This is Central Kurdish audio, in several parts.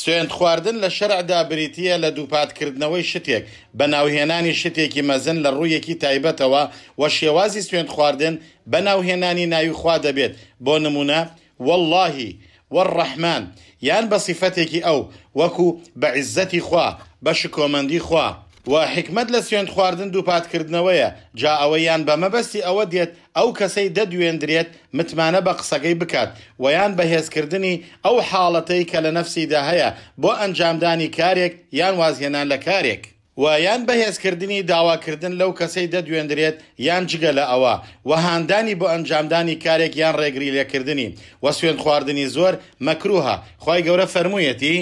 سوێن خواردن لە شەرعدا بریتە لە دووپاتکردنەوەی شتێک بە ناوهێنانی شتێکی مەزن لە ڕوویەکی تایبەتەوە و شێوازی سوێن خواردن بە ناوهێنانی ناوی خوا دەبێت بۆ نمونە واللهی وەڕەحمان یان بە سیفەتێکی ئەو وەکو بە عیزەتی خوا بە شکۆمەندی خوا. و حکمت لە سوێن خواردن و پاتکردنەوەیە جا ئەوەیان بە مەبەستی ئەوە دێت ئەو کەسەی دەدوێندرێت متمانە بە قسەکەی بکات ویان بەهێزکردنی ئەو حاڵەتەی کە لە نەفسیدا هەیە بۆ ئەنجامدانی کارێک یان وازهێنان لە کارێک. و یان بەهێزکردنی داواکردن لەو کەسەی دەدوێندرێت یان جگە لە ئەوە وەهاندانی بۆ ئەنجامدانی کارێک یان ڕێگری لێکردنی وە سوێن خواردنی زۆر مەکروها خی گەورە فەرموویەتی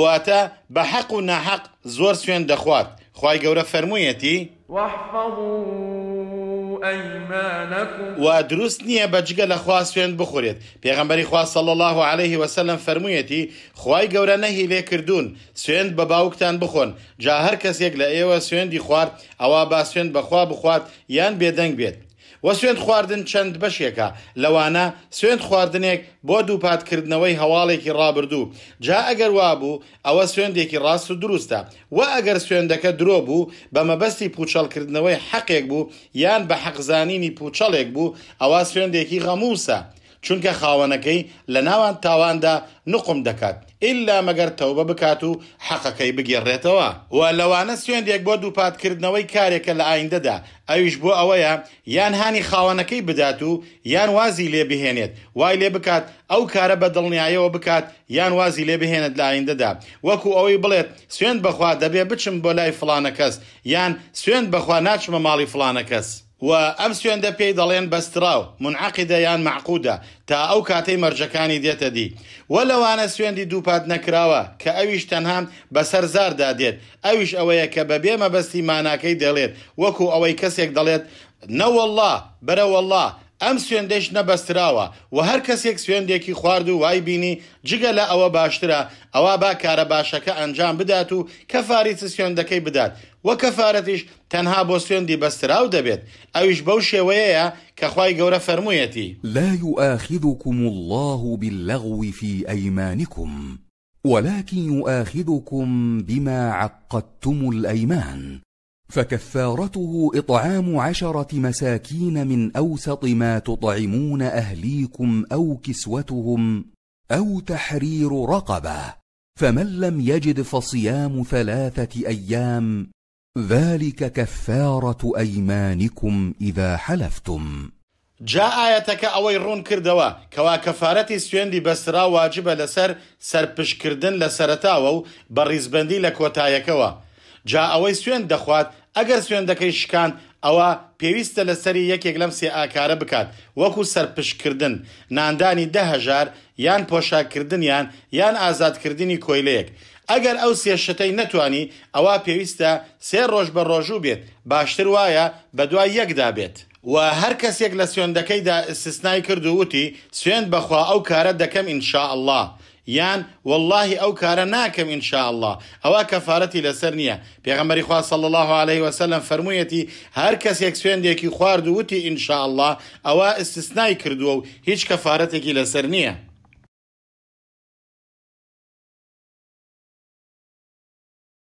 واتە بە حەق و ناحەق زۆر سوێن دەخوات خی گەورە فەرموویەتی وەحفظوا و دروست نییە بەجگە لە خوا سوێن بخورێت پێغمبەری خوا سەڵ الله عليه وسلم فەرموویەتی خی گەورە نەهی لێکردوون سوێن بە باوکتان بخۆن جا هەر کەسێک لە ئێوە سوێندی خوارد ئەوە با سوێن بەخوا بخوات یان بێدەنگ بێت وە سوێن خواردن چەند بەشێکە لەوانە سوێن خواردنێک بۆ دووپاتکردنەوەی هەواڵێکی ڕابردوو جا ئەگەر وابوو ئەوە سوێندێکی ڕاست و دروستە و ئەگەر سوێندەکە درۆ بوو بە مەبەستی پوچەڵکردنەوەی حەقێک بوو یان بە حەقزانینی پوچەڵێک بوو ئەوە سوێندێکی غەموسە چونکە خاوەنەکەی لە ناوان تاواندا نقم دەکات ئللا مەگەر تەوبە بکات و حەقەکەی بگێڕێتەوە و لەوانە سوێندێک بۆ دووپاتکردنەوەی کارێکە لە ئایندەدا ئەویش بۆ ئەوەیە یان هاانی خاوەنەکەی بدات و یان وازی لێ بهێنێت وای لێ بکات ئەو کارە بە دڵنیایەوە بکات یان وازی لێ بهێنێت لە ئایندەدا وەکو ئەوەی بڵێت سوێن بەخوا دەبێ بچم بۆ لای فلانە کەس یان سوێن بەخوا ناچمە ماڵی فلانە کەس. و ئەم سوێندە پێی دەڵێن بەستراو منعقیدە یان معقودە تا ئەو کاتەی مەرجەکانی دێتە دی وە لەوانە سوێندی دووپات نەکراوە کە ئەویش تەنهام بەسەر زاردا دێت ئەویش ئەوەیە کە بە بێمە بەستی ماناکەی دەڵێت وەکو ئەوەی کەسێک دەڵێت نەوەله بەرەوەله ئەم سوێندەش نەبەستراوە و هەر کەسێک سوێندێکی خوارد و وای بینی جگە لە ئەوە باشترە ئەوە با کارە باشەکە ئەنجام بدات و کەفاری چ سوێندەکەی بدات وكفارتش تنها تەنها دي سوێندی بەستراو دەبێت ئەویش بەو شێوەیەە کە خی لا يؤاخذكم الله باللغو في أيمانكم ولكن يؤاخذكم بما عقدتم الأيمان فكفارته إطعام عشرة مساكين من أوسط ما تطعمون أهليكم أو كسوتهم أو تحرير رقبة فمن لم يجد فصيام ثلاثة أيام ذلك كفارة أيمانكم إذا حلفتم جا ئاەتەکە ئەوەی ڕوون کردەوە کەوا کەفاەتی سوێندی بەسرا واجبە لەسەر سەرپشکردن لە سەرتاوە و بە ڕیزبندی لە کۆتایەکەوە جا ئەوەی سوێن دەخوات ئەگەر سوێندەکەی شکاند ئەوە پێویستە لەسەری یەکێک لەم سێ ئاکارە بکات وەکو سەرپشکردن ناندانی دههژار یان پۆشاکردنیان یان ئازادکردنی کۆیلەیەک ئەگەر ئەو سێشتەی نەتوانی ئەوە پێویستە سێ ڕۆژ بە ڕۆژوو بێت باشتر وایە بە دوای یەکدا بێت و هەر کەسێک لە سوێندەکەیدا سسنای کرد و وتی سوێن بەخوا ئەو کارە دەکەم ئینشاء الله. یان واللهی ئەو کارە ناکەم انشاء الله ئەوە کەفاەتی لەسەر نییە پێغەمەری خوا صل الله عليه وسلم فرموویەتی هەر کەسێک سوێندێکی خوارد وتی انشاء الله ئەوە استثنای کردووە و هیچ کەفاەتێکی لەسەر نییە